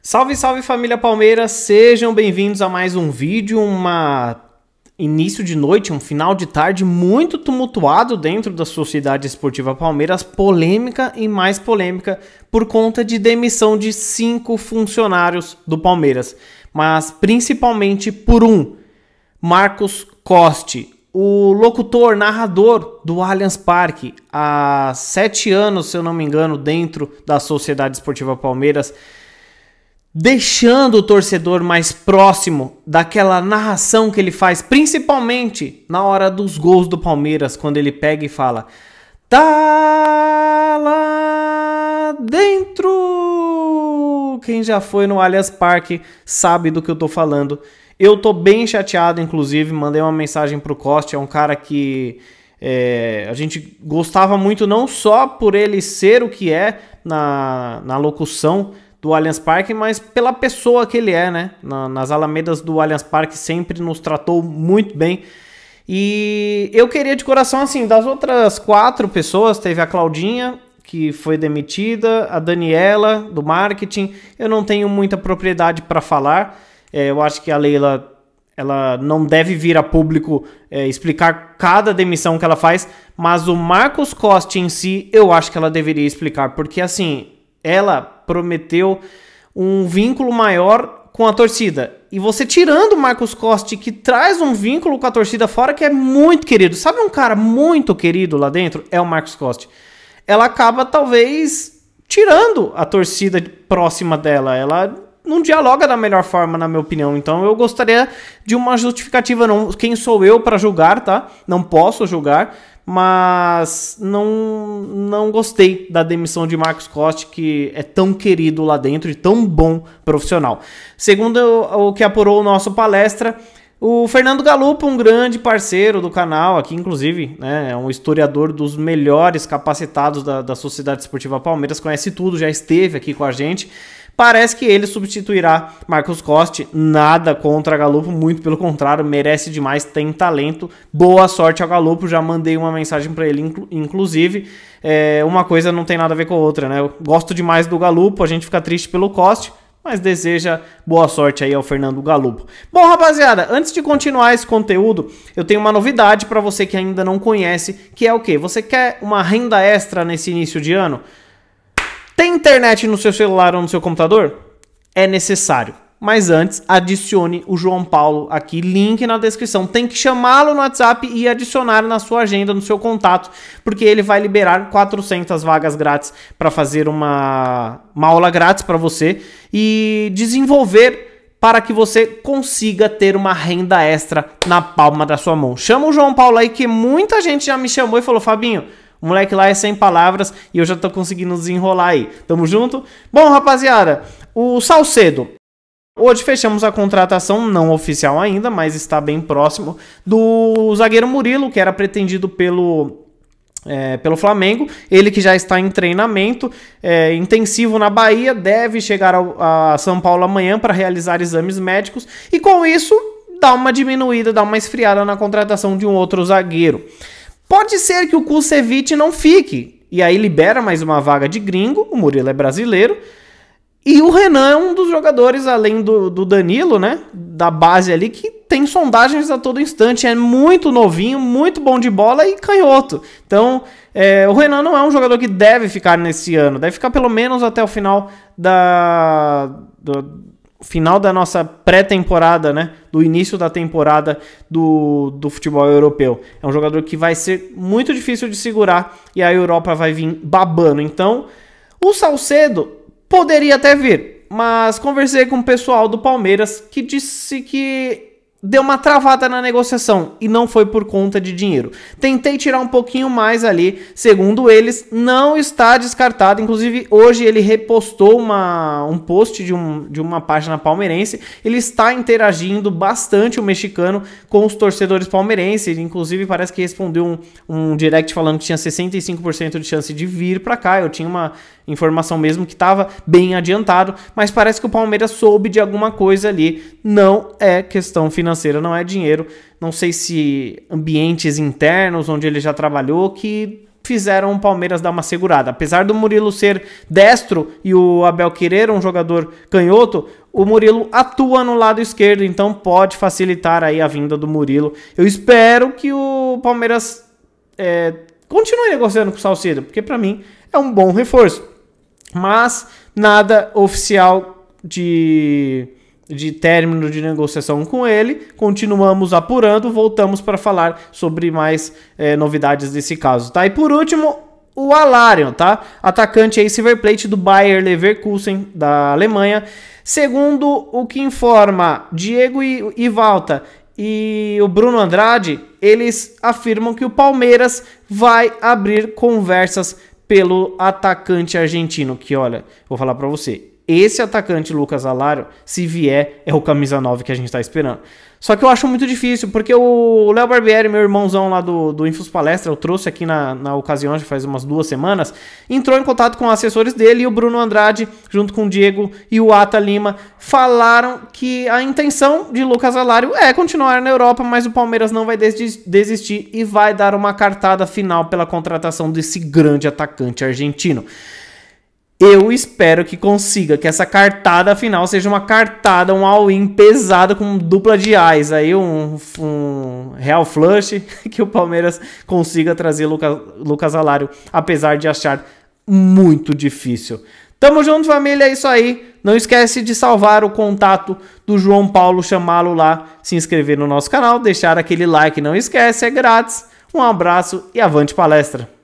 Salve, salve família Palmeiras, sejam bem-vindos a mais um vídeo, uma início de noite, um final de tarde muito tumultuado dentro da Sociedade Esportiva Palmeiras, polêmica e mais polêmica por conta de demissão de cinco funcionários do Palmeiras, mas principalmente por um, Marcos Coste, o locutor, narrador do Allianz Parque, há sete anos, se eu não me engano, dentro da Sociedade Esportiva Palmeiras, deixando o torcedor mais próximo daquela narração que ele faz, principalmente na hora dos gols do Palmeiras, quando ele pega e fala: Tá lá dentro! Quem já foi no Allianz Parque sabe do que eu tô falando. Eu tô bem chateado, inclusive, mandei uma mensagem pro Costa, é um cara que é, a gente gostava muito não só por ele ser o que é na, na locução, do Allianz Parque, mas pela pessoa que ele é, né? Na, nas Alamedas do Allianz Parque sempre nos tratou muito bem. E eu queria de coração, assim, das outras quatro pessoas, teve a Claudinha, que foi demitida, a Daniela, do marketing. Eu não tenho muita propriedade para falar. É, eu acho que a Leila ela não deve vir a público é, explicar cada demissão que ela faz, mas o Marcos Costa em si, eu acho que ela deveria explicar, porque assim, ela prometeu um vínculo maior com a torcida. E você tirando o Marcos Costa, que traz um vínculo com a torcida fora, que é muito querido. Sabe um cara muito querido lá dentro? É o Marcos Costa. Ela acaba, talvez, tirando a torcida próxima dela. Ela não dialoga da melhor forma, na minha opinião. Então eu gostaria de uma justificativa. Não, quem sou eu para julgar, tá? Não posso julgar, mas não, não gostei da demissão de Marcos Costa, que é tão querido lá dentro e tão bom profissional. Segundo o, o que apurou o nosso palestra, o Fernando Galupo, um grande parceiro do canal aqui, inclusive, né, é um historiador dos melhores capacitados da, da Sociedade Esportiva Palmeiras, conhece tudo, já esteve aqui com a gente. Parece que ele substituirá Marcos Costa. Nada contra Galopo, muito pelo contrário, merece demais, tem talento. Boa sorte ao Galopo, já mandei uma mensagem para ele, inclu inclusive. É, uma coisa não tem nada a ver com a outra, né? Eu gosto demais do Galopo, a gente fica triste pelo Costa mas deseja boa sorte aí ao Fernando Galupo. Bom, rapaziada, antes de continuar esse conteúdo, eu tenho uma novidade para você que ainda não conhece, que é o quê? Você quer uma renda extra nesse início de ano? Tem internet no seu celular ou no seu computador? É necessário. Mas antes, adicione o João Paulo aqui, link na descrição. Tem que chamá-lo no WhatsApp e adicionar na sua agenda, no seu contato, porque ele vai liberar 400 vagas grátis para fazer uma, uma aula grátis para você e desenvolver para que você consiga ter uma renda extra na palma da sua mão. Chama o João Paulo aí, que muita gente já me chamou e falou: Fabinho o moleque lá é sem palavras e eu já tô conseguindo desenrolar aí. Tamo junto? Bom, rapaziada, o Salcedo. Hoje fechamos a contratação, não oficial ainda, mas está bem próximo, do zagueiro Murilo, que era pretendido pelo é, pelo Flamengo. Ele que já está em treinamento é, intensivo na Bahia, deve chegar ao, a São Paulo amanhã para realizar exames médicos. E com isso, dá uma diminuída, dá uma esfriada na contratação de um outro zagueiro. Pode ser que o Kusevich não fique. E aí libera mais uma vaga de gringo, o Murilo é brasileiro. E o Renan é um dos jogadores, além do, do Danilo, né? Da base ali, que tem sondagens a todo instante. É muito novinho, muito bom de bola e canhoto. Então, é, o Renan não é um jogador que deve ficar nesse ano. Deve ficar pelo menos até o final da, do, final da nossa pré-temporada, né? Do início da temporada do, do futebol europeu. É um jogador que vai ser muito difícil de segurar e a Europa vai vir babando. Então, o Salcedo poderia até vir, mas conversei com o pessoal do Palmeiras que disse que deu uma travada na negociação e não foi por conta de dinheiro. Tentei tirar um pouquinho mais ali, segundo eles, não está descartado. Inclusive, hoje ele repostou uma, um post de, um, de uma página palmeirense. Ele está interagindo bastante o mexicano com os torcedores palmeirenses. Inclusive, parece que respondeu um, um direct falando que tinha 65% de chance de vir para cá. Eu tinha uma informação mesmo que estava bem adiantado, mas parece que o Palmeiras soube de alguma coisa ali. Não é questão financeira financeira não é dinheiro. Não sei se ambientes internos onde ele já trabalhou que fizeram o Palmeiras dar uma segurada. Apesar do Murilo ser destro e o Abel Quireira um jogador canhoto, o Murilo atua no lado esquerdo, então pode facilitar aí a vinda do Murilo. Eu espero que o Palmeiras é, continue negociando com o Salcedo, porque para mim é um bom reforço. Mas nada oficial de de término de negociação com ele. Continuamos apurando, voltamos para falar sobre mais é, novidades desse caso, tá? E por último, o Alarion, tá? Atacante aí Silver Plate do Bayer Leverkusen da Alemanha. Segundo o que informa Diego e, e Valta e o Bruno Andrade, eles afirmam que o Palmeiras vai abrir conversas pelo atacante argentino, que olha, vou falar para você, esse atacante Lucas Alário, se vier, é o camisa 9 que a gente está esperando. Só que eu acho muito difícil, porque o Léo Barbieri, meu irmãozão lá do, do Infos Palestra, eu trouxe aqui na, na ocasião, já faz umas duas semanas, entrou em contato com assessores dele e o Bruno Andrade, junto com o Diego e o Ata Lima, falaram que a intenção de Lucas Alário é continuar na Europa, mas o Palmeiras não vai des desistir e vai dar uma cartada final pela contratação desse grande atacante argentino. Eu espero que consiga, que essa cartada final seja uma cartada, um all-in pesado com dupla de ais. Aí um, um, real flush que o Palmeiras consiga trazer Lucas, Lucas Alário, apesar de achar muito difícil. Tamo junto, família, é isso aí. Não esquece de salvar o contato do João Paulo, chamá-lo lá, se inscrever no nosso canal, deixar aquele like, não esquece, é grátis. Um abraço e avante palestra!